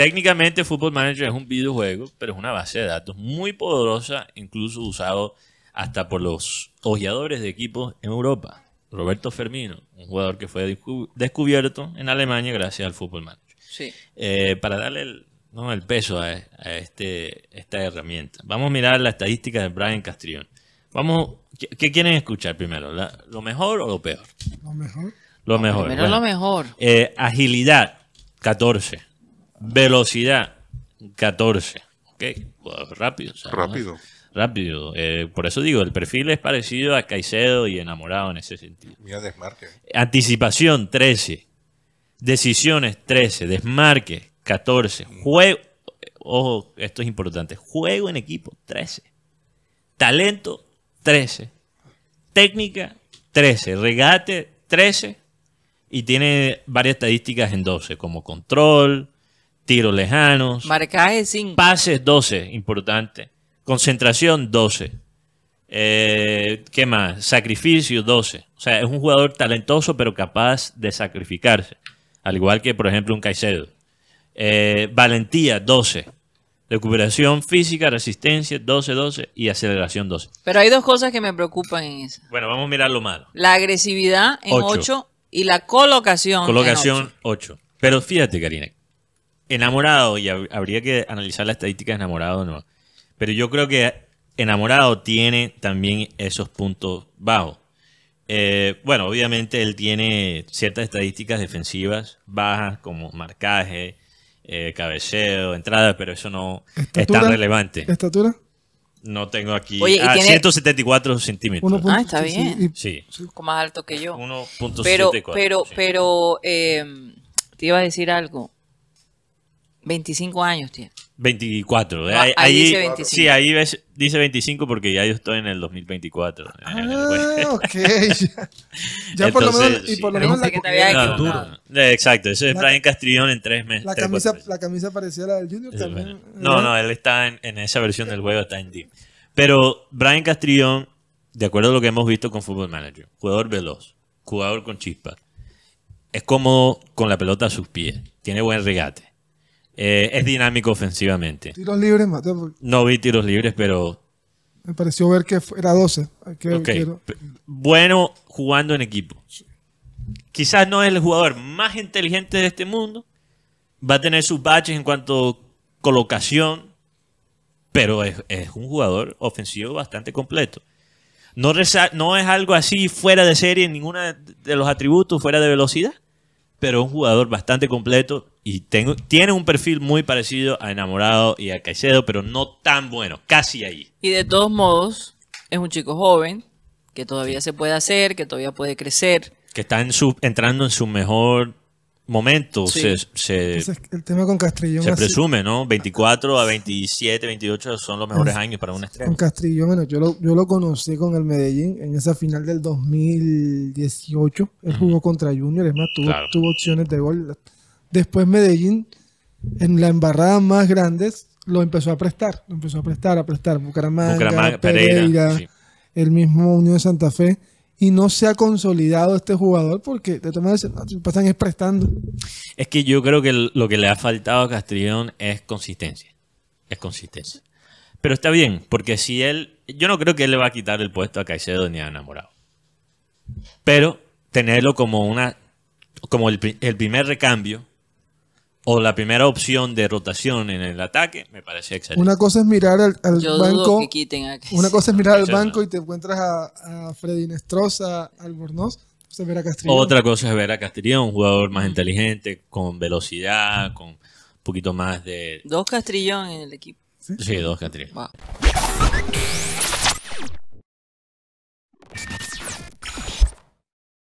Técnicamente Football Manager es un videojuego, pero es una base de datos muy poderosa, incluso usado hasta por los ojeadores de equipos en Europa. Roberto Fermino, un jugador que fue descubierto en Alemania gracias al Football Manager. Eh, para darle el, peso a, este, esta herramienta, vamos a mirar la estadística de Brian Castrión. Vamos, ¿qué, quieren escuchar primero? ¿Lo mejor o lo peor? Lo mejor. Lo mejor. lo mejor. Eh, agilidad, 14. Velocidad, 14. Ok, rápido. rápido. Rápido. Eh, por eso digo, el perfil es parecido a Caicedo y enamorado en ese sentido. Mira, desmarque. Anticipación, 13. Decisiones, 13. Desmarque, 14. Juego, ojo, esto es importante. Juego en equipo, 13. Talento, 13. Técnica, 13. Regate, 13. Y tiene varias estadísticas en 12, como control, tiros lejanos. Marcaje 5. Pases 12, importante. Concentración 12. Eh, ¿Qué más? Sacrificio 12. O sea, es un jugador talentoso pero capaz de sacrificarse. Al igual que, por ejemplo, un Caicedo. Eh, valentía 12. Recuperación física, resistencia 12-12 y aceleración 12. Pero hay dos cosas que me preocupan en eso. Bueno, vamos a mirar lo malo. La agresividad en 8, y la colocación. Colocación 8. Pero fíjate, Karinek enamorado, y habría que analizar la estadística de enamorado no, pero yo creo que enamorado tiene también esos puntos bajos. Eh, bueno, obviamente él tiene ciertas estadísticas defensivas bajas como marcaje, eh, cabeceo, entrada, pero eso no es tan relevante. ¿Estatura? No tengo aquí. Oye, 174 ah, centímetros. ah, está bien. Sí. poco Más alto que yo. 1.74. Pero, pero, pero em, te iba a decir algo. 25 años tiene. 24. Eh, ahí, dice 25. Sí, ahí dice 25 porque ya yo estoy en el 2024. Ah, ok. ya, por lo menos, y por lo menos la, que te eh, Exacto, eso es Brian Castrillón en tres meses. La, camisa, la camisa parecía la del Junior también. No, no, él está en, esa versión del juego, está en team. Pero Brian Castrillón, de acuerdo a lo que hemos visto con Football Manager, jugador veloz, jugador con chispas es como con la pelota a sus pies, tiene buen regate eh, es dinámico ofensivamente. ¿Tiros libres, Mateo? No vi tiros libres, pero. Me pareció ver que era 12. Bueno jugando en equipo. Quizás no es el jugador más inteligente de este mundo. Va a tener sus baches en cuanto a colocación. Pero es, un jugador ofensivo bastante completo. No, no es algo así fuera de serie en ninguno de los atributos, fuera de velocidad pero un jugador bastante completo y tiene un perfil muy parecido a Enamorado y a Caicedo, pero no tan bueno, casi ahí. Y de todos modos, es un chico joven que todavía se puede hacer, que todavía puede crecer. Que está entrando en su mejor momento, se, se el tema con Castrillón se presume, ¿no? 24 a 27, 28 son los mejores años para un estreno. Con Castrillón, bueno, yo lo, yo lo conocí con el Medellín en esa final del 2018. Él jugó contra Junior, es más, tuvo, opciones de gol. Después Medellín, en la embarrada más grandes, lo empezó a prestar, lo empezó a prestar, a prestar. Bucaramanga, Pereira, el mismo Unión de Santa Fe y no se ha consolidado este jugador porque de todas maneras no, pasan pues, es prestando. Es que yo creo que lo que le ha faltado a Castrillón es consistencia. Es consistencia. Pero está bien, porque si él. Yo no creo que él le va a quitar el puesto a Caicedo ni a Enamorado. Pero tenerlo como una. como el primer recambio o la primera opción de rotación en el ataque, me parece excelente. Una cosa es mirar al, banco. una cosa es mirar al banco y te encuentras a, a Freddy Nestroza, Albornoz. Otra cosa es ver a Castrillón, un jugador más inteligente, con velocidad, con un poquito más de. Dos Castrillón en el equipo. Sí, dos Castrillón.